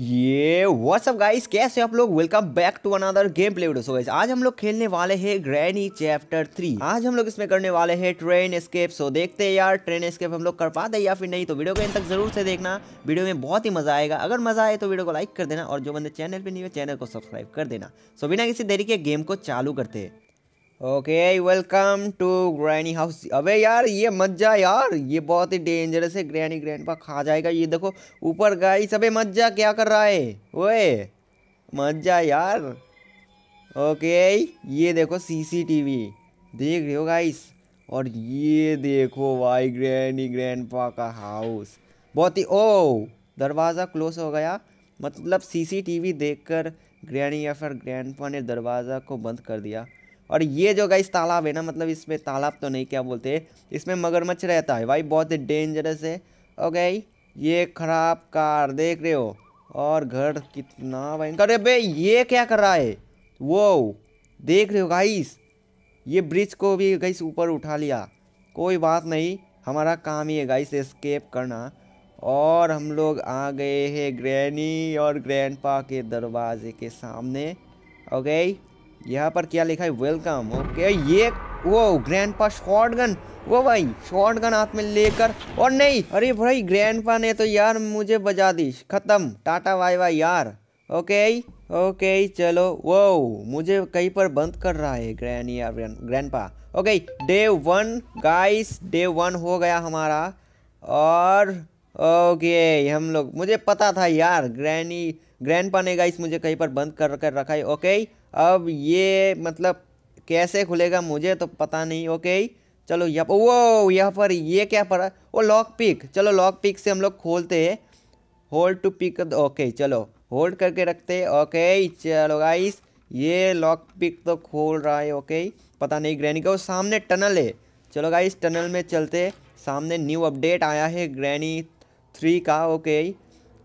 ये WhatsApp guys कैसे आप लोग welcome back to another gameplay video so guys आज हम लोग खेलने वाले हैं ग्रैनी चैप्टर थ्री आज हम लोग इसमें करने वाले हैं ट्रेन स्केप सो देखते हैं यार ट्रेन स्केप हम लोग कर पाते या फिर नहीं तो वीडियो को इन तक जरूर से देखना वीडियो में बहुत ही मजा आएगा अगर मजा आए तो वीडियो को लाइक कर देना और जो बंदे चैनल पर नहीं हुए चैनल को सब्सक्राइब कर देना सो बिना किसी तरीके गेम को चालू करते हैं okay welcome to granny house अबे यार ये मत जा यार ये बहुत ही डेंजरस है ग्रैनी पा खा जाएगा ये देखो ऊपर गाइस अबे मत जा क्या कर रहा है ओए मत जा यार ओके ये देखो सीसीटीवी देख रहे हो गाइस और ये देखो भाई ग्रैनी पा का हाउस बहुत ही ओ oh, दरवाज़ा क्लोज हो गया मतलब सीसीटीवी देखकर ग्रैनी या फिर ग्रैंडपा ने दरवाज़ा को बंद कर दिया और ये जो गाइस तालाब है ना मतलब इसमें तालाब तो नहीं क्या बोलते इसमें मगरमच्छ रहता है भाई बहुत डेंजरस है ओके ये खराब कार देख रहे हो और घर कितना भाई अरे ये क्या कर रहा है वो देख रहे हो गाइस ये ब्रिज को भी गाइस ऊपर उठा लिया कोई बात नहीं हमारा काम ही है गाइस एस्केप करना और हम लोग आ गए हैं ग्रैनी और ग्रैंडपा के दरवाजे के सामने ओके यहाँ पर क्या लिखा है वेलकम ओके ये वो ग्रैंड पा शॉर्ट गन वो भाई शॉर्ट गन हाथ में लेकर और नहीं अरे भाई ग्रैंड पा ने तो यार मुझे बजा दी खत्म टाटा वाई वाई यार ओके ओके चलो वो मुझे कहीं पर बंद कर रहा है ग्रैंड या grandpa okay day one guys day one हो गया हमारा और ओके हम लोग मुझे पता था यार ग्रैनी ग्रैंड पा ने गाइस मुझे कहीं पर बंद कर कर रखा है ओके अब ये मतलब कैसे खुलेगा मुझे तो पता नहीं ओके चलो यहाँ पर वो यहाँ पर ये क्या पड़ा वो लॉक पिक चलो लॉक पिक से हम लोग खोलते हैं होल्ड टू पिक ओके चलो होल्ड करके रखते हैं ओके चलो गाइस ये लॉक पिक तो खोल रहा है ओके पता नहीं ग्रैनी का वो सामने टनल है चलो गाइस टनल में चलते सामने न्यू अपडेट आया है ग्रैनी थ्री का ओके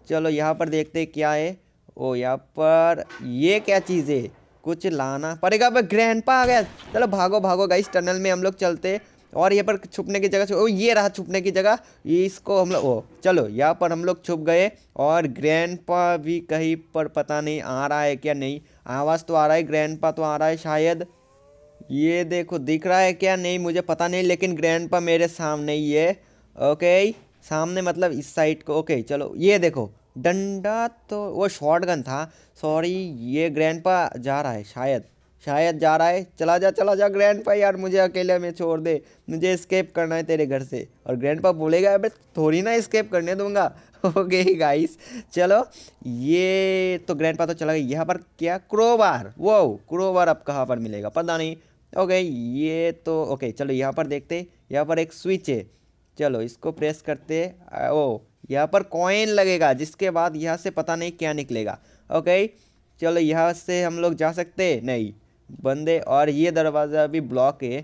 चलो यहाँ पर देखते क्या है ओ यहाँ पर ये क्या चीज़ है कुछ लाना पड़ेगा पर ग्रैंड पा आ गया चलो भागो भागो गाइस टनल में हम लोग चलते और यहाँ पर छुपने की जगह ओ ये रहा छुपने की जगह इसको हम लोग ओ चलो यहाँ पर हम लोग छुप गए और ग्रैंड पा भी कहीं पर पता नहीं आ रहा है क्या नहीं आवाज़ तो आ रहा है ग्रैंड पा तो आ रहा है शायद ये देखो दिख रहा है क्या नहीं मुझे पता नहीं लेकिन ग्रैंड पा मेरे सामने ही है ओके सामने मतलब इस साइड को ओके चलो ये देखो डंडा तो वो शॉर्ट गन था सॉरी ये ग्रैंड पा जा रहा है शायद शायद जा रहा है चला जा चला जा ग्रैंड पा यार मुझे अकेले में छोड़ दे मुझे स्केप करना है तेरे घर से और ग्रैंड पा बोलेगा अब थोड़ी ना स्केप करने दूंगा ओके गाइस चलो ये तो ग्रैंड पा तो चला गया यहाँ पर क्या क्रोबार वो क्रोबार अब कहाँ पर मिलेगा पता नहीं ओके ये तो ओके चलो यहाँ पर देखते यहाँ पर एक स्विच है चलो इसको प्रेस करते ओ यहाँ पर कॉइन लगेगा जिसके बाद यहाँ से पता नहीं क्या निकलेगा ओके चलो यहाँ से हम लोग जा सकते नहीं बंदे और ये दरवाज़ा भी ब्लॉक है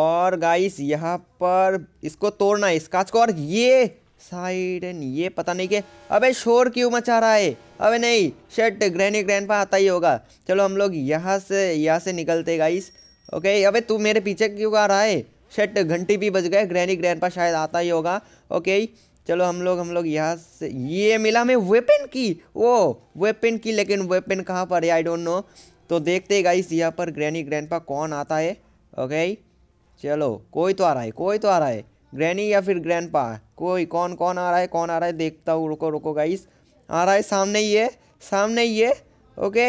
और गाइस यहाँ पर इसको तोड़ना है इस कांच को और ये साइड एंड ये पता नहीं कि अबे शोर क्यों मचा रहा है अबे नहीं शर्ट ग्रैनी ग्रैंड पर आता ही होगा चलो हम लोग यहाँ से यहाँ से निकलते गाइस ओके अबे तू मेरे पीछे क्यों आ रहा है शर्ट घंटी भी बज गए ग्रैनी ग्रैंड पर शायद आता ही होगा ओके चलो हम लोग हम लोग यहाँ से ये मिला हमें वेपन की वो वेपन की लेकिन वेपन कहाँ पर है आई डोंट नो तो देखते हैं गाइस यहाँ पर ग्रैनी ग्रैंडपा कौन आता है ओके चलो कोई तो आ रहा है कोई तो आ रहा है ग्रैनी या फिर ग्रैंडपा कोई कौन कौन आ रहा है कौन आ रहा है देखता हूँ रुको रुको गाइस आ रहा है सामने ही है सामने ही है ओके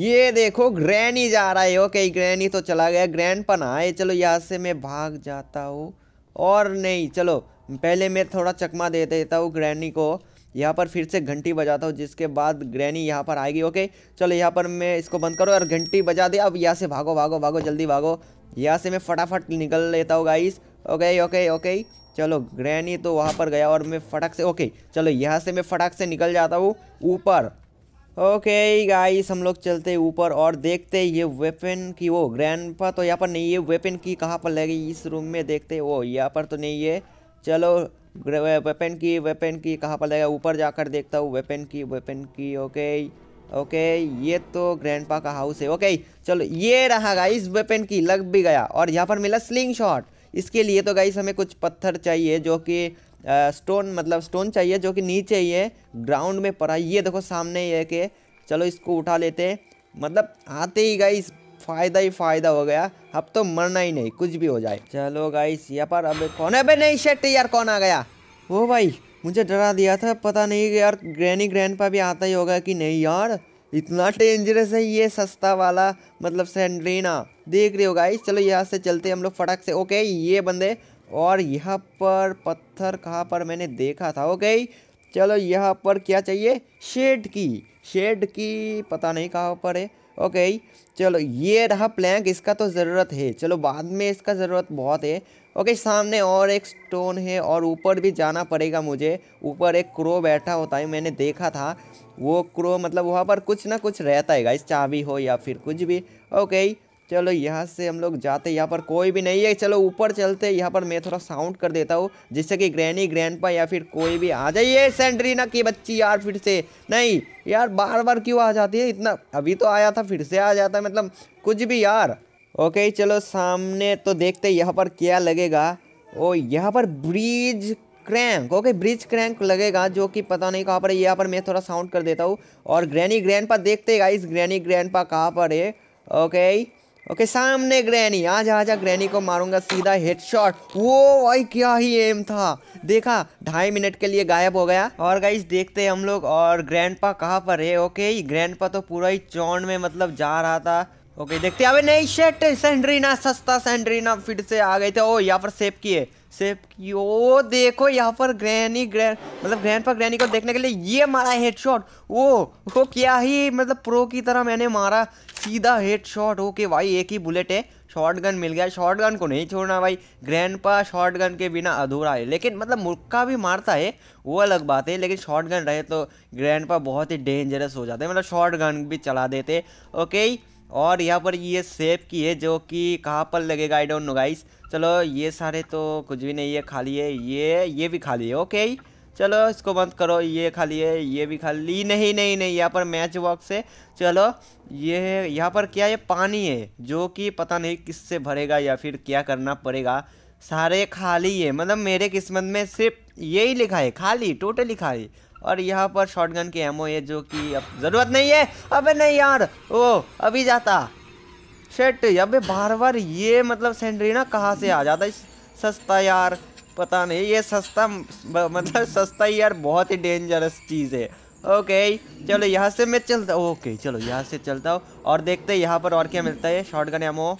ये देखो ग्रैनी जा रहा है ओके ग्रैनी तो चला गया ग्रैंड पन आए चलो यहाँ से मैं भाग जाता हूँ और नहीं चलो पहले मैं थोड़ा चकमा दे देता हूँ ग्रैनी को यहाँ पर फिर से घंटी बजाता हूँ जिसके बाद ग्रैनी यहाँ पर आएगी ओके चलो यहाँ पर मैं इसको बंद करो और घंटी बजा दे अब यहाँ से भागो भागो भागो जल्दी भागो यहाँ से मैं फटाफट निकल लेता हूँ गाइस ओके ओके ओके चलो ग्रैनी तो वहाँ पर गया और मैं फटाक से ओके चलो यहाँ से मैं फटाक से निकल जाता हूँ ऊपर ओके गाइस हम लोग चलते ऊपर और देखते ये वेपन की वो ग्रैंड पर तो यहाँ पर नहीं है वेपन की कहाँ पर लगी इस रूम में देखते वो यहाँ पर तो नहीं है चलो वेपन की वेपन की कहाँ पर लगेगा ऊपर जाकर देखता हूँ वेपन की वेपन की ओके ओके ये तो ग्रैंडपा का हाउस है ओके चलो ये रहा इस वेपन की लग भी गया और यहाँ पर मिला स्लिंग शॉट इसके लिए तो गाई हमें कुछ पत्थर चाहिए जो कि स्टोन मतलब स्टोन चाहिए जो कि नीचे ही है ग्राउंड में पड़ा ये देखो सामने ये के चलो इसको उठा लेते मतलब आते ही गाइस फायदा ही फायदा हो गया अब तो मरना ही नहीं कुछ भी हो जाए चलो गाइस यहाँ पर अब कौन है नहीं शेट यार कौन आ गया वो भाई मुझे डरा दिया था पता नहीं यार ग्रैनी ग्रैंड भी आता ही होगा कि नहीं यार इतना डेंजरस है ये सस्ता वाला मतलब सेंड्रीना देख रहे हो गाइस चलो यहाँ से चलते हम लोग फटाक से ओके ये बंदे और यहाँ पर पत्थर कहाँ पर मैंने देखा था ओके चलो यहाँ पर क्या चाहिए शेड की शेड की पता नहीं कहाँ पर है ओके चलो ये रहा प्लैंक इसका तो ज़रूरत है चलो बाद में इसका ज़रूरत बहुत है ओके सामने और एक स्टोन है और ऊपर भी जाना पड़ेगा मुझे ऊपर एक क्रो बैठा होता है मैंने देखा था वो क्रो मतलब वहाँ पर कुछ ना कुछ रहता है इस चाबी हो या फिर कुछ भी ओके चलो यहाँ से हम लोग जाते यहाँ पर कोई भी नहीं है चलो ऊपर चलते यहाँ पर मैं थोड़ा साउंड कर देता हूँ जिससे कि ग्रैनी ग्रैंडपा या फिर कोई भी आ जाइए सेंड्रीना की बच्ची यार फिर से नहीं यार बार बार क्यों आ जाती है इतना अभी तो आया था फिर से आ जाता है मतलब कुछ भी यार ओके चलो सामने तो देखते यहाँ पर क्या लगेगा ओ यहाँ पर bridge crank okay bridge crank लगेगा जो कि पता नहीं कहाँ पर है यहाँ पर मैं थोड़ा साउंड कर देता हूँ और ग्रैनी ग्रैंड पा देखते गाइस ग्रैनी ग्रैंड पा कहाँ पर है ओके ओके सामने ग्रैनी आजा आजा ग्रैनी को मारूंगा सीधा हेडशॉट वो भाई क्या ही एम था देखा ढाई मिनट के लिए गायब हो गया और गाइस देखते हैं हम लोग और ग्रैंडपा कहाँ पर है ओके ग्रैंडपा तो पूरा ही चौंड में मतलब जा रहा था ओके देखते अबे नहीं शेट सेंड्रीना सस्ता सेंड्रीना फिर से आ गए थे ओ यहाँ पर सेप किए सेफ की ओ देखो यहाँ पर ग्रैनी ग्रैन मतलब ग्रैंड पर ग्रैनी को देखने के लिए ये मारा हेडशॉट ओ वो क्या ही मतलब प्रो की तरह मैंने मारा सीधा हेडशॉट ओके भाई एक ही बुलेट है शॉटगन मिल गया शॉटगन को नहीं छोड़ना भाई ग्रैंड पा गन के बिना अधूरा है लेकिन मतलब मुक्का भी मारता है वो अलग बात है लेकिन शॉटगन रहे तो ग्रैंड पा बहुत ही डेंजरस हो जाते हैं मतलब गन भी चला देते ओके और यहाँ पर ये सेब की है जो कि कहाँ पर लगेगा आई डोंट नो गाइस चलो ये सारे तो कुछ भी नहीं है खाली है ये ये भी खाली है ओके चलो इसको बंद करो ये खाली है ये भी खाली नहीं नहीं नहीं यहाँ पर मैच बॉक्स है चलो ये यहाँ पर क्या ये पानी है जो कि पता नहीं किससे भरेगा या फिर क्या करना पड़ेगा सारे खाली है मतलब मेरे किस्मत में सिर्फ यही लिखा है खाली टोटली खाली और यहाँ पर शॉर्ट गन की एमओ है जो कि अब ज़रूरत नहीं है अबे नहीं यार ओ अभी जाता शेट अबे बार बार ये मतलब सेंड्री ना कहाँ से आ जाता है सस्ता यार पता नहीं ये सस्ता मतलब सस्ता ही यार बहुत ही डेंजरस चीज़ है ओके चलो यहाँ से मैं चलता ओके चलो यहाँ से चलता हूँ और देखते यहाँ पर और क्या मिलता है शॉर्ट गन एमओ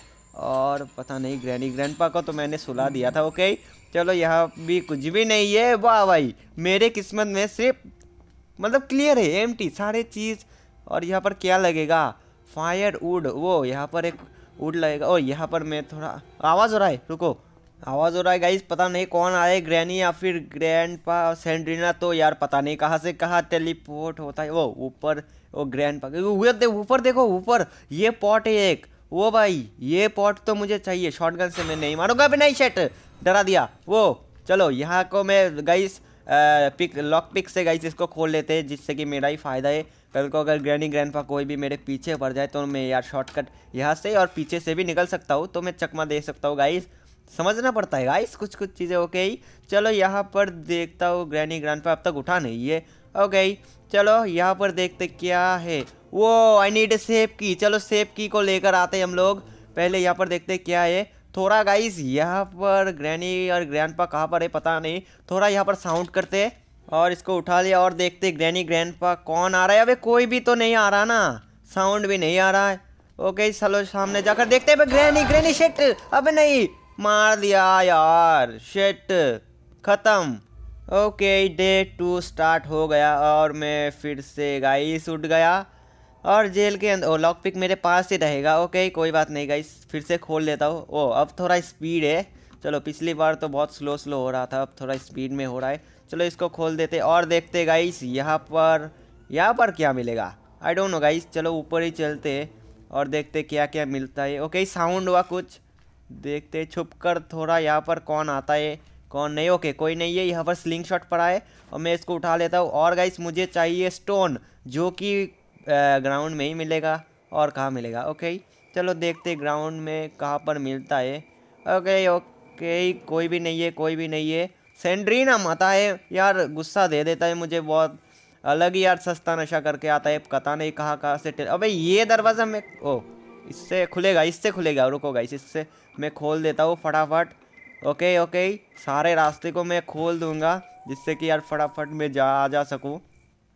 और पता नहीं ग्रैनी ग्रैंड पा को तो मैंने सुला दिया था ओके चलो यहाँ भी कुछ भी नहीं है वाह भाई मेरे किस्मत में सिर्फ मतलब क्लियर है एम सारे चीज़ और यहाँ पर क्या लगेगा फायर वुड वो यहाँ पर एक वुड लगेगा ओ यहाँ पर मैं थोड़ा आवाज़ हो रहा है रुको आवाज़ हो रहा है गाइस पता नहीं कौन आए ग्रैनी या फिर ग्रैंड पा सेंड्रीना तो यार पता नहीं कहाँ से कहाँ टेलीपोर्ट होता है वो ऊपर वो ग्रैंड पा देख ऊपर देखो ऊपर ये पॉट है एक वो भाई ये पॉट तो मुझे चाहिए शॉटगन से मैं नहीं मारूंगा भी नहीं शर्ट डरा दिया वो चलो यहाँ को मैं गाइस पिक लॉक पिक से गाइस इसको खोल लेते हैं जिससे कि मेरा ही फ़ायदा है कल को अगर ग्रैनी ग्रैंडपा कोई भी मेरे पीछे पड़ जाए तो मैं यार शॉर्टकट यहाँ से और पीछे से भी निकल सकता हूँ तो मैं चकमा दे सकता हूँ गाइस समझना पड़ता है गाइस कुछ कुछ चीज़ें ओके ही चलो यहाँ पर देखता हूँ ग्रैनी ग्रैंडपा अब तक उठा नहीं है ओके चलो यहाँ पर देखते क्या है वो आई नीड सेफ की चलो सेफ की को लेकर आते हैं हम लोग पहले यहाँ पर देखते क्या है थोड़ा गाइस यहाँ पर ग्रैनी और ग्रैंडपा कहाँ पर है पता नहीं थोड़ा यहाँ पर साउंड करते और इसको उठा लिया और देखते ग्रैनी ग्रैंडपा कौन आ रहा है अबे कोई भी तो नहीं आ रहा ना साउंड भी नहीं आ रहा है ओके चलो सामने जाकर देखते हैं ग्रैनी ग्रैनी शेट अब नहीं मार दिया यार शेट खत्म ओके डे टू स्टार्ट हो गया और मैं फिर से गाइस उठ गया और जेल के अंदर लॉक पिक मेरे पास ही रहेगा ओके कोई बात नहीं गाइस फिर से खोल लेता हूँ ओ अब थोड़ा स्पीड है चलो पिछली बार तो बहुत स्लो स्लो हो रहा था अब थोड़ा स्पीड में हो रहा है चलो इसको खोल देते और देखते गाइस यहाँ पर यहाँ पर क्या मिलेगा आई डोंट नो गाइस चलो ऊपर ही चलते और देखते क्या क्या मिलता है ओके साउंड हुआ कुछ देखते छुप कर थोड़ा यहाँ पर कौन आता है कौन नहीं ओके कोई नहीं है यहाँ पर स्लिंग शॉट पड़ा है और मैं इसको उठा लेता हूँ और गाइस मुझे चाहिए स्टोन जो कि ग्राउंड में ही मिलेगा और कहाँ मिलेगा ओके चलो देखते ग्राउंड में कहाँ पर मिलता है ओके ओके कोई भी नहीं है कोई भी नहीं है सेंड्री ना माता है यार गुस्सा दे देता है मुझे बहुत अलग ही यार सस्ता नशा करके आता है पता नहीं कहाँ कहाँ से अबे ये दरवाज़ा मैं ओ इससे खुलेगा इससे खुलेगा रुको गाइस इससे मैं खोल देता हूँ फटाफट ओके ओके सारे रास्ते को मैं खोल दूँगा जिससे कि यार फटाफट मैं जा आ जा सकूँ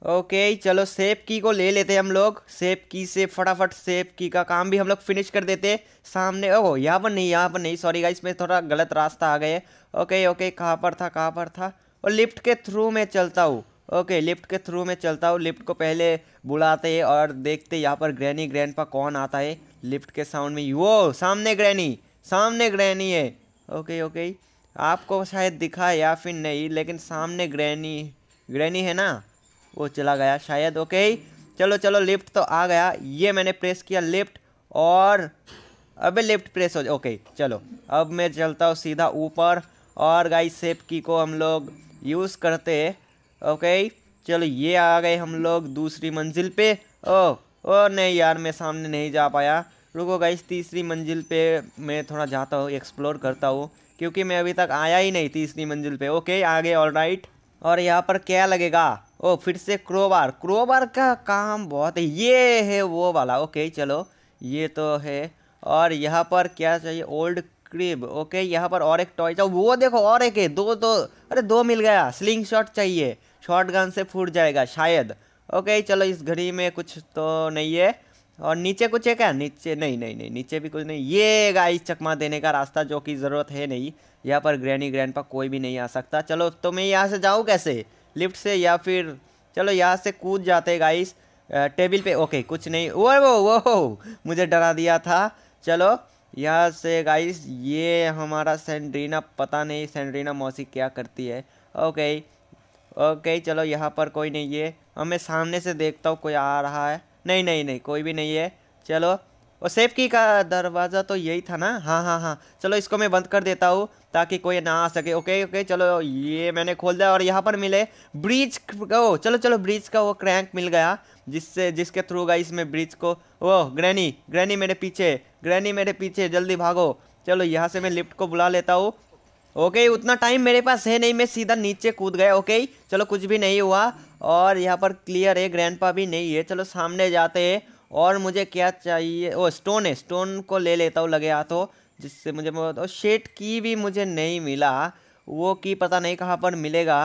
ओके चलो सेफ की को ले लेते हैं हम लोग सेफ की से फटाफट सेफ की का काम भी हम लोग फिनिश कर देते सामने ओह यहाँ पर नहीं यहाँ पर नहीं सॉरी गाइस में थोड़ा गलत रास्ता आ गए ओके ओके कहाँ पर था कहाँ पर था और लिफ्ट के थ्रू मैं चलता हूँ ओके लिफ्ट के थ्रू मैं चलता हूँ लिफ्ट को पहले बुलाते और देखते यहाँ पर ग्रैनी ग्रैंड पर कौन आता है लिफ्ट के साउंड में वो सामने ग्रैनी सामने ग्रैनी है ओके ओके आपको शायद दिखा या फिर नहीं लेकिन सामने ग्रैनी ग्रैनी है ना वो चला गया शायद ओके चलो चलो लिफ्ट तो आ गया ये मैंने प्रेस किया लिफ्ट और अबे लिफ्ट प्रेस हो जाए ओके चलो अब मैं चलता हूँ सीधा ऊपर और गाइस सेप की को हम लोग यूज़ करते ओके चलो ये आ गए हम लोग दूसरी मंजिल पे ओ ओ नहीं यार मैं सामने नहीं जा पाया रुको गाइस तीसरी मंजिल पे मैं थोड़ा जाता हूँ एक्सप्लोर करता हूँ क्योंकि मैं अभी तक आया ही नहीं तीसरी मंजिल पर ओके आगे ऑल राइट और यहाँ पर क्या लगेगा ओ फिर से क्रोबार क्रोबार का काम बहुत है ये है वो वाला ओके चलो ये तो है और यहाँ पर क्या चाहिए ओल्ड क्रिब ओके यहाँ पर और एक टॉय चाहो वो देखो और एक है दो दो अरे दो मिल गया स्लिंग शॉट चाहिए शॉर्ट गन से फूट जाएगा शायद ओके चलो इस घड़ी में कुछ तो नहीं है और नीचे कुछ है क्या नीचे नहीं नहीं नहीं नीचे भी कुछ नहीं ये गाइस चकमा देने का रास्ता जो कि ज़रूरत है नहीं यहाँ पर ग्रैनी ग्रैंड पर कोई भी नहीं आ सकता चलो तो मैं यहाँ से जाऊँ कैसे लिफ्ट से या फिर चलो यहाँ से कूद जाते हैं गाइस टेबल पे ओके कुछ नहीं वो वो वो मुझे डरा दिया था चलो यहाँ से गाइस ये हमारा सेंड्रीना पता नहीं सेंड्रीना मौसी क्या करती है ओके ओके चलो यहाँ पर कोई नहीं है हमें मैं सामने से देखता हूँ कोई आ रहा है नहीं नहीं नहीं कोई भी नहीं है चलो और सेफ की का दरवाज़ा तो यही था ना हाँ हाँ हाँ चलो इसको मैं बंद कर देता हूँ ताकि कोई ना आ सके ओके ओके चलो ये मैंने खोल दिया और यहाँ पर मिले ब्रिज का ओ चलो चलो ब्रिज का वो क्रैंक मिल गया जिससे जिसके थ्रू गई इसमें ब्रिज को ओ ग्रैनी ग्रैनी मेरे पीछे ग्रैनी मेरे पीछे जल्दी भागो चलो यहाँ से मैं लिफ्ट को बुला लेता हूँ ओके okay, उतना टाइम मेरे पास है नहीं मैं सीधा नीचे कूद गया ओके okay? चलो कुछ भी नहीं हुआ और यहाँ पर क्लियर है ग्रैंडपा भी नहीं है चलो सामने जाते हैं और मुझे क्या चाहिए ओ स्टोन है स्टोन को ले लेता हूँ लगे हाथों जिससे मुझे और शेट की भी मुझे नहीं मिला वो की पता नहीं कहाँ पर मिलेगा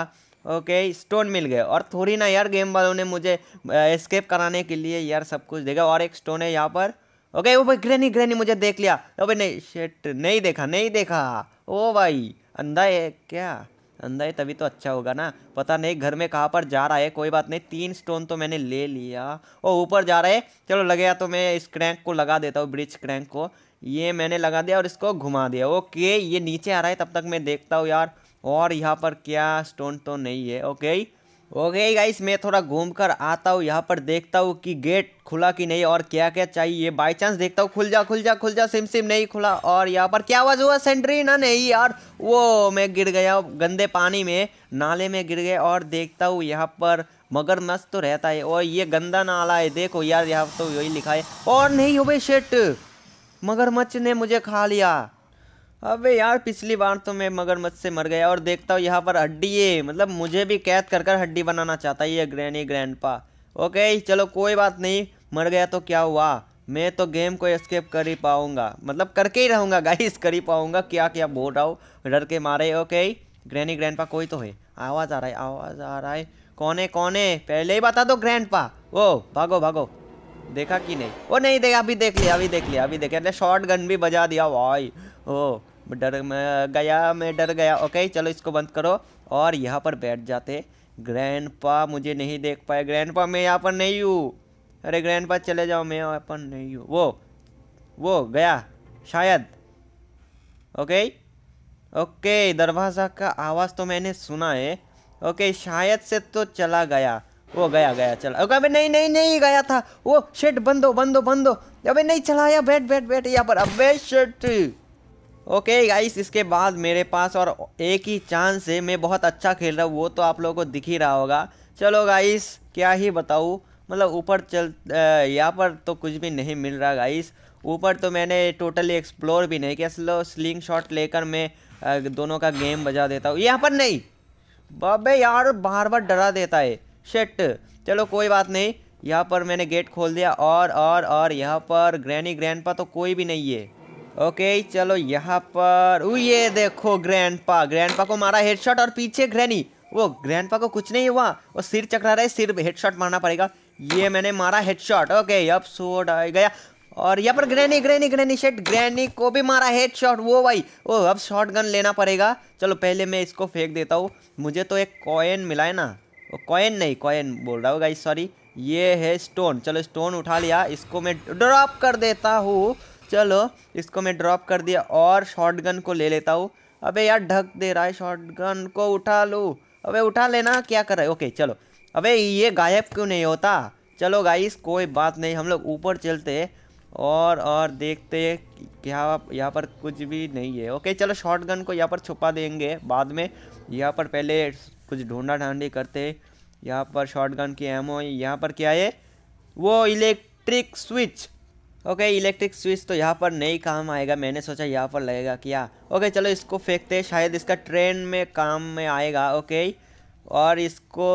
ओके स्टोन मिल गए और थोड़ी ना यार गेम वालों ने मुझे एस्केप कराने के लिए यार सब कुछ देखा और एक स्टोन है यहाँ पर ओके वो भाई ग्रेनी ग्रेनी मुझे देख लिया अबे नहीं शेट नहीं देखा नहीं देखा ओ भाई अंधा है क्या अंदर है तभी तो अच्छा होगा ना पता नहीं घर में कहाँ पर जा रहा है कोई बात नहीं तीन स्टोन तो मैंने ले लिया और ऊपर जा रहा है चलो लगे तो मैं इस क्रैंक को लगा देता हूँ ब्रिज क्रैंक को ये मैंने लगा दिया और इसको घुमा दिया ओके ये नीचे आ रहा है तब तक मैं देखता हूँ यार और यहाँ पर क्या स्टोन तो नहीं है ओके ओके गाइस मैं थोड़ा घूम कर आता हूँ यहाँ पर देखता हूँ कि गेट खुला कि नहीं और क्या क्या चाहिए बाई चांस देखता हूँ खुल जा खुल जा खुल जा सिम सिम नहीं खुला और यहाँ पर क्या आवाज़ हुआ सेंट्री ना नहीं यार वो मैं गिर गया गंदे पानी में नाले में गिर गया और देखता हूँ यहाँ पर मगर मस्त तो रहता है और ये गंदा नाला है देखो यार यहाँ तो यही लिखा है और नहीं हो भाई शेट मगरमच्छ ने मुझे खा लिया अबे यार पिछली बार तो मैं मगरमच्छ से मर गया और देखता हूँ यहाँ पर हड्डी है मतलब मुझे भी कैद कर कर हड्डी बनाना चाहता है ये ग्रैनी ग्रैंडपा ओके चलो कोई बात नहीं मर गया तो क्या हुआ मैं तो गेम को एस्केप कर ही पाऊँगा मतलब करके ही रहूँगा गाइस कर ही पाऊँगा क्या क्या बोल रहा हूँ डर के मारे ओके ग्रैनी पा कोई तो है आवाज़ आ रहा है आवाज़ आ रहा है कौन है कौन है पहले ही बता दो पा ओ भागो भागो देखा कि नहीं वो नहीं देखा अभी देख लिया अभी देख लिया अभी देख लिया शॉर्ट गन भी बजा दिया भाई ओ डर गया मैं डर गया ओके चलो इसको बंद करो और यहाँ पर बैठ जाते ग्रैंडपा मुझे नहीं देख पाए ग्रैंडपा मैं यहाँ पर नहीं हूँ अरे ग्रैंडपा चले जाओ मैं यहाँ पर नहीं हूँ वो वो गया शायद ओके ओके दरवाज़ा का आवाज़ तो मैंने सुना है ओके शायद से तो चला गया वो गया गया चला ओके अबे नहीं नहीं नहीं गया था वो शेट बंदो बंदो बंदो अबे नहीं चलाया बैठ बैठ बैठ यहाँ पर अबे शेट ओके okay गाइस इसके बाद मेरे पास और एक ही चांस है मैं बहुत अच्छा खेल रहा हूँ वो तो आप लोगों को दिख ही रहा होगा चलो गाइस क्या ही बताऊँ मतलब ऊपर चल यहाँ पर तो कुछ भी नहीं मिल रहा गाइस ऊपर तो मैंने टोटली एक्सप्लोर भी नहीं किया स्लो स्लिंग शॉट लेकर मैं दोनों का गेम बजा देता हूँ यहाँ पर नहीं बाबे यार बार बार डरा देता है शेट चलो कोई बात नहीं यहाँ पर मैंने गेट खोल दिया और और और यहाँ पर ग्रैनी ग्रैंड तो कोई भी नहीं है ओके चलो यहाँ पर ये देखो ग्रैंडपा ग्रैंडपा को मारा हेडशॉट और पीछे ग्रैनी वो ग्रैंडपा को कुछ नहीं हुआ वो सिर चकरा रहा है सिर हेडशॉट मारना पड़ेगा ये मैंने मारा हेडशॉट ओके अब सोड आ गया और यहाँ पर ग्रैनी ग्रैनी ग्रैनी शेट ग्रैनी को भी मारा हेड शॉट वो भाई वो अब शॉट गन लेना पड़ेगा चलो पहले मैं इसको फेंक देता हूँ मुझे तो एक कॉइन मिला है ना वो कॉइन नहीं कॉइन बोल रहा हूँ गाइस सॉरी ये है स्टोन चलो स्टोन उठा लिया इसको मैं ड्रॉप कर देता हूँ चलो इसको मैं ड्रॉप कर दिया और शॉर्ट को ले लेता हूँ अबे यार ढक दे रहा है शॉर्ट को उठा लो अबे उठा लेना क्या कर रहा है ओके चलो अबे ये गायब क्यों नहीं होता चलो गाइस कोई बात नहीं हम लोग ऊपर चलते और और देखते क्या यहाँ पर कुछ भी नहीं है ओके चलो गन को यहाँ पर छुपा देंगे बाद में यहाँ पर पहले कुछ ढूंढा ढांडी करते यहाँ पर गन की एमओ यहाँ पर क्या है वो electric switch okay electric switch तो यहाँ पर नहीं काम आएगा मैंने सोचा यहाँ पर लगेगा क्या हाँ। ओके चलो इसको फेंकते हैं शायद इसका ट्रेन में काम में आएगा ओके और इसको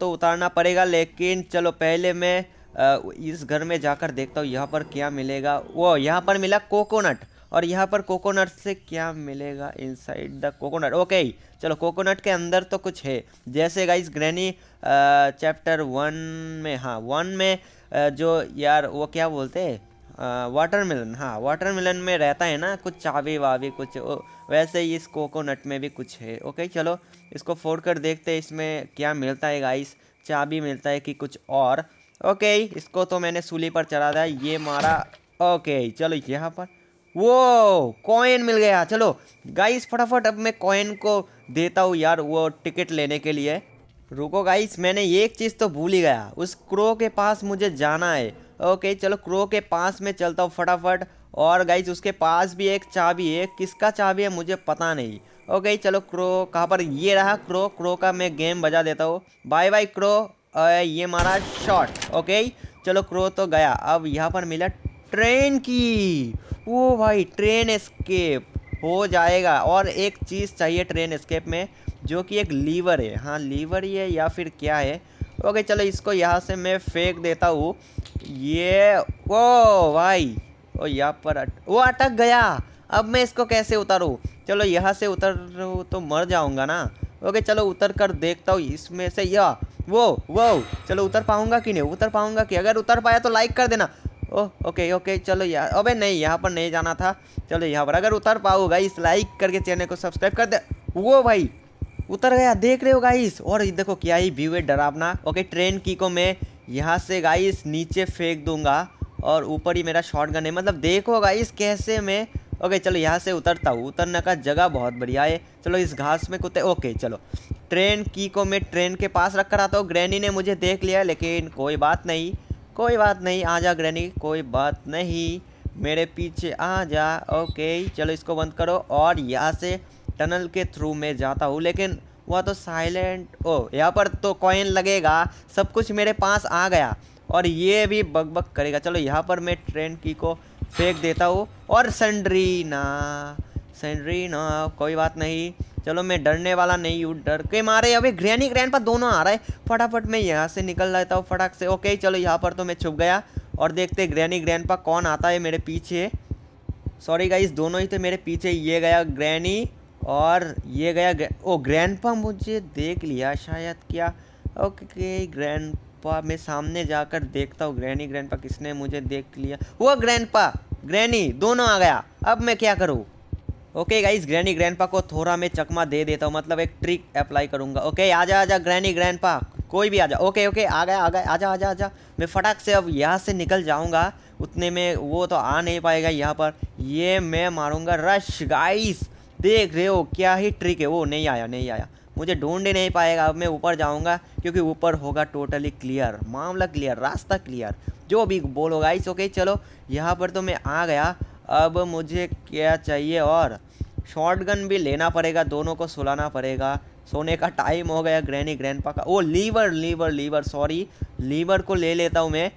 तो उतारना पड़ेगा लेकिन चलो पहले मैं इस घर में जाकर देखता हूँ यहाँ पर क्या मिलेगा वो यहाँ पर मिला कोकोनट और यहाँ पर कोकोनट से क्या मिलेगा इनसाइड द कोकोनट ओके चलो कोकोनट के अंदर तो कुछ है जैसे गाइस ग्रैनी चैप्टर वन में हाँ वन में आ, जो यार वो क्या बोलते हैं वाटर मिलन हाँ वाटर मिलन में रहता है ना कुछ चाबी वावी कुछ ओ, वैसे ही इस कोकोनट में भी कुछ है ओके चलो इसको फोड़ कर देखते हैं इसमें क्या मिलता है गाइस चाबी मिलता है कि कुछ और ओके इसको तो मैंने सूली पर चढ़ा था ये मारा ओके चलो यहाँ पर वो कॉइन मिल गया चलो गाइस फटाफट अब मैं कॉइन को देता हूँ यार वो टिकट लेने के लिए रुको गाइस मैंने एक चीज़ तो भूल ही गया उस क्रो के पास मुझे जाना है ओके चलो क्रो के पास में चलता हूँ फटाफट और गाइज उसके पास भी एक चाबी है किसका चाबी है मुझे पता नहीं ओके चलो क्रो कहाँ पर ये रहा क्रो क्रो का मैं गेम बजा देता हूँ बाय बाय क्रो ये मारा शॉट ओके चलो क्रो तो गया अब यहाँ पर मिला ट्रेन की वो भाई ट्रेन स्केप हो जाएगा और एक चीज़ चाहिए ट्रेन स्केप में जो कि एक लीवर है हाँ लीवर ही है या फिर क्या है ओके चलो इसको यहाँ से मैं फेंक देता हूँ ये ओ भाई ओ यहाँ पर अट, वो अटक गया अब मैं इसको कैसे उतारूँ चलो यहाँ से उतर तो मर जाऊँगा ना ओके चलो उतर कर देखता हूँ इसमें से या वो वो चलो उतर पाऊँगा कि नहीं उतर पाऊँगा कि अगर उतर पाया तो लाइक कर देना ओह ओके ओके चलो यार अबे नहीं यहाँ पर नहीं जाना था चलो यहाँ पर अगर उतर पाओगे इस लाइक करके चैनल को सब्सक्राइब कर दे वो भाई उतर गया देख रहे हो गाइस और ये देखो क्या ही व्यू है डरावना ओके ट्रेन की को मैं यहाँ से गाइस नीचे फेंक दूंगा और ऊपर ही मेरा शॉर्ट गन है मतलब देखो गाइस कैसे मैं ओके चलो यहाँ से उतरता हूँ उतरने का जगह बहुत बढ़िया है चलो इस घास में कुत्ते ओके चलो ट्रेन की को मैं ट्रेन के पास रख कर आता हूँ ग्रैनी ने मुझे देख लिया लेकिन कोई बात नहीं कोई बात नहीं आ जा ग्रैनी कोई बात नहीं मेरे पीछे आ जा ओके चलो इसको बंद करो और यहाँ से टनल के थ्रू मैं जाता हूँ लेकिन वह तो साइलेंट ओ यहाँ पर तो कॉइन लगेगा सब कुछ मेरे पास आ गया और ये भी बग बग करेगा चलो यहाँ पर मैं ट्रेन की को फेंक देता हूँ और सनरीना ना कोई बात नहीं चलो मैं डरने वाला नहीं हूँ डर के मारे अभी ग्रैनी ग्रैंड पर दोनों आ रहा है फटाफट मैं यहाँ से निकल लेता हूँ फटाक से ओके चलो यहाँ पर तो मैं छुप गया और देखते ग्रैनी ग्रैंड पर कौन आता है मेरे पीछे सॉरी गाइस दोनों ही थे मेरे पीछे ये गया ग्रैनी और ये गया ओ ग्रैंड पा मुझे देख लिया शायद क्या ओके ग्रैंड पा मैं सामने जाकर देखता हूँ ग्रैनी ग्रैंड पा किसने मुझे देख लिया वो ग्रैंड पा ग्रैनी दोनों आ गया अब मैं क्या करूँ ओके गाइस ग्रैनी ग्रैंडपा को थोड़ा मैं चकमा दे देता हूँ मतलब एक ट्रिक अप्लाई करूँगा ओके आजा आजा ग्रैनी ग्रैंडपा कोई भी आजा ओके ओके आ गया आ गया आजा आजा आजा मैं फटाक से अब यहाँ से निकल जाऊँगा उतने में वो तो आ नहीं पाएगा यहाँ पर ये मैं मारूँगा रश गाइस देख रहे हो क्या ही ट्रिक है वो नहीं आया नहीं आया मुझे ढूंढ ही नहीं पाएगा अब मैं ऊपर जाऊंगा क्योंकि ऊपर होगा टोटली क्लियर मामला क्लियर रास्ता क्लियर जो भी बोलो गाइस ओके चलो यहाँ पर तो मैं आ गया अब मुझे क्या चाहिए और गन भी लेना पड़ेगा दोनों को सुलाना पड़ेगा सोने का टाइम हो गया ग्रैनी ग्रैंड का ओ lever lever lever sorry lever को ले लेता हूँ मैं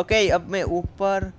ओके अब मैं ऊपर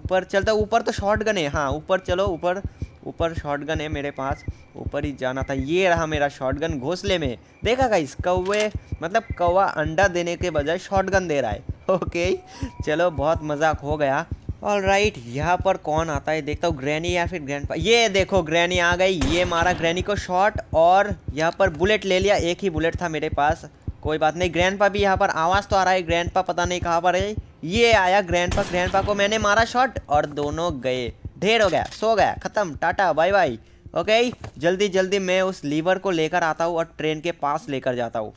ऊपर चलता ऊपर तो शॉर्ट गन है हाँ ऊपर चलो ऊपर ऊपर शॉटगन है मेरे पास ऊपर ही जाना था ये रहा मेरा शॉटगन घोसले में देखा इस कौवे मतलब कौवा अंडा देने के बजाय शॉटगन दे रहा है ओके चलो बहुत मजाक हो गया ऑल राइट यहाँ पर कौन आता है देखता हूँ ग्रैनी या फिर ग्रैंड ये देखो ग्रैनी आ गई ये मारा ग्रैनी को शॉट और यहाँ पर बुलेट ले लिया एक ही बुलेट था मेरे पास कोई बात नहीं ग्रैंड भी यहाँ पर आवाज़ तो आ रहा है ग्रैंड पता नहीं कहाँ पर है ये आया ग्रैंड पा को मैंने मारा शॉट और दोनों गए ढेर हो गया सो गया ख़त्म टाटा बाय बाय ओके जल्दी जल्दी मैं उस लीवर को लेकर आता हूँ और ट्रेन के पास लेकर जाता हूँ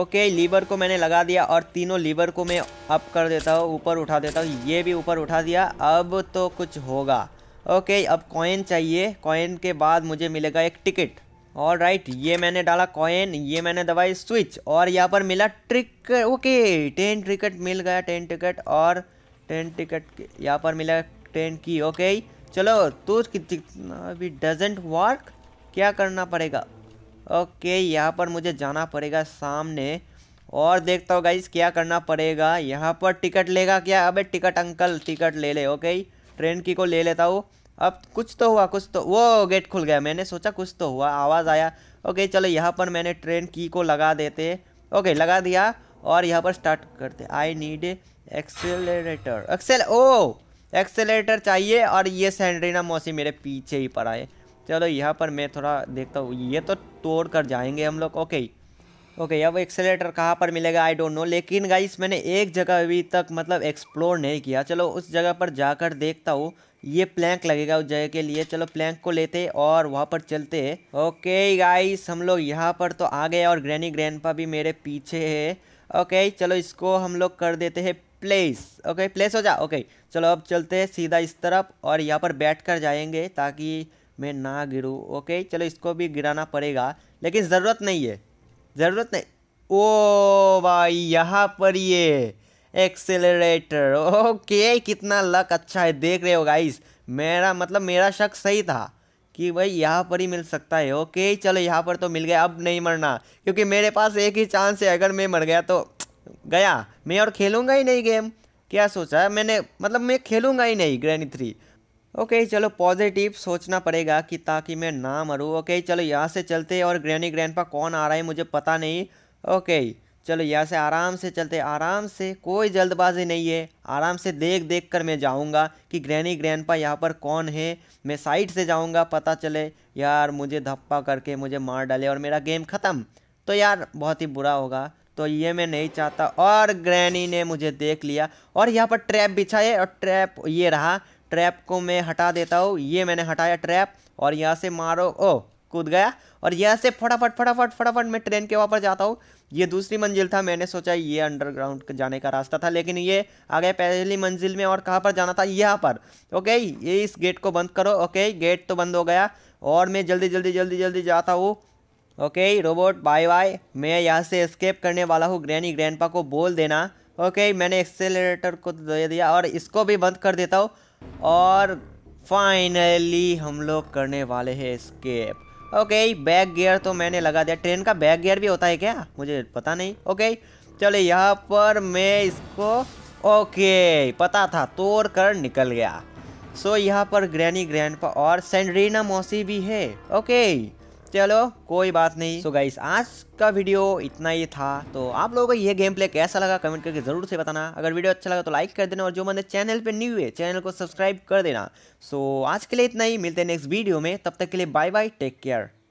ओके लीवर को मैंने लगा दिया और तीनों लीवर को मैं अप कर देता हूँ ऊपर उठा देता हूँ ये भी ऊपर उठा दिया अब तो कुछ होगा ओके अब कॉइन चाहिए कॉइन के बाद मुझे मिलेगा एक टिकट और राइट ये मैंने डाला कॉइन ये मैंने दबाई स्विच और यहाँ पर मिला ट्रिक ओके टेन टिकट मिल गया टेन टिकट और टेन टिकट यहाँ पर मिला टेन की ओके चलो तो कितना अभी डजेंट वर्क क्या करना पड़ेगा ओके यहाँ पर मुझे जाना पड़ेगा सामने और देखता हूँ गाइज क्या करना पड़ेगा यहाँ पर टिकट लेगा क्या अबे टिकट अंकल टिकट ले ले ओके ट्रेन की को ले लेता हूँ अब कुछ तो हुआ कुछ तो वो गेट खुल गया मैंने सोचा कुछ तो हुआ आवाज़ आया ओके चलो यहाँ पर मैंने ट्रेन की को लगा देते ओके लगा दिया और यहाँ पर स्टार्ट करते आई नीड एक्सेलेटर एक्सेल ओ एक्सेलेटर चाहिए और ये सेंड्रीना मौसी मेरे पीछे ही पड़ा है चलो यहाँ पर मैं थोड़ा देखता हूँ ये तो तोड़ कर जाएंगे हम लोग ओके ओके अब एक्सेलेटर कहाँ पर मिलेगा आई डोंट नो लेकिन गाइस मैंने एक जगह अभी तक मतलब एक्सप्लोर नहीं किया चलो उस जगह पर जाकर देखता हूँ ये प्लैंक लगेगा उस जगह के लिए चलो प्लैंक को लेते और वहाँ पर चलते ओके गाइस हम लोग यहाँ पर तो आ गए और ग्रैनी ग्रैंड भी मेरे पीछे है ओके चलो इसको हम लोग कर देते हैं प्लेस ओके प्लेस हो जा ओके चलो अब चलते हैं सीधा इस तरफ और यहाँ पर बैठ कर जाएंगे ताकि मैं ना गिरूँ ओके चलो इसको भी गिराना पड़ेगा लेकिन ज़रूरत नहीं है ज़रूरत नहीं ओ भाई यहाँ पर ये एक्सेलरेटर ओके कितना लक अच्छा है देख रहे हो गाइस मेरा मतलब मेरा शक सही था कि भाई यहाँ पर ही मिल सकता है ओके चलो यहाँ पर तो मिल गया अब नहीं मरना क्योंकि मेरे पास एक ही चांस है अगर मैं मर गया तो गया मैं और खेलूँगा ही नहीं गेम क्या सोचा है मैंने मतलब मैं खेलूँगा ही नहीं ग्रैनी थ्री ओके चलो पॉजिटिव सोचना पड़ेगा कि ताकि मैं ना मरूँ ओके चलो यहाँ से चलते और ग्रैनी ग्रैंड कौन आ रहा है मुझे पता नहीं ओके चलो यहाँ से आराम से चलते आराम से कोई जल्दबाजी नहीं है आराम से देख देख कर मैं जाऊँगा कि ग्रैनी ग्रैंडपा यहाँ पर कौन है मैं साइड से जाऊँगा पता चले यार मुझे धप्पा करके मुझे मार डाले और मेरा गेम ख़त्म तो यार बहुत ही बुरा होगा तो ये मैं नहीं चाहता और ग्रैनी ने मुझे देख लिया और यहाँ पर ट्रैप बिछाए और ट्रैप ये रहा ट्रैप को मैं हटा देता हूँ ये मैंने हटाया ट्रैप और यहाँ से मारो ओ कूद गया और यहाँ से फटाफट फटाफट फटाफट मैं ट्रेन के वहाँ पर जाता हूँ ये दूसरी मंजिल था मैंने सोचा ये अंडरग्राउंड जाने का रास्ता था लेकिन ये आ गए पहली मंजिल में और कहाँ पर जाना था यहाँ पर ओके ये इस गेट को बंद करो ओके गेट तो बंद हो गया और मैं जल्दी जल्दी जल्दी जल्दी जाता हूँ ओके रोबोट बाय बाय मैं यहाँ से एस्केप करने वाला हूँ ग्रैनी ग्रैंड को बोल देना ओके मैंने एक्सेलरेटर को दे दिया और इसको भी बंद कर देता हूँ और फाइनली हम लोग करने वाले हैं स्केप ओके बैक गियर तो मैंने लगा दिया ट्रेन का बैक गियर भी होता है क्या मुझे पता नहीं ओके चलो यहाँ पर मैं इसको ओके पता था तोड़ कर निकल गया सो यहाँ पर ग्रैनी ग्रैंड और सेंड्रीना मौसी भी है ओके चलो कोई बात नहीं सो so गाइस आज का वीडियो इतना ही था तो आप लोगों को यह गेम प्ले कैसा लगा कमेंट करके जरूर से बताना अगर वीडियो अच्छा लगा तो लाइक कर देना और जो मैंने चैनल पे न्यू है चैनल को सब्सक्राइब कर देना सो so, आज के लिए इतना ही मिलते हैं नेक्स्ट वीडियो में तब तक के लिए बाय बाय टेक केयर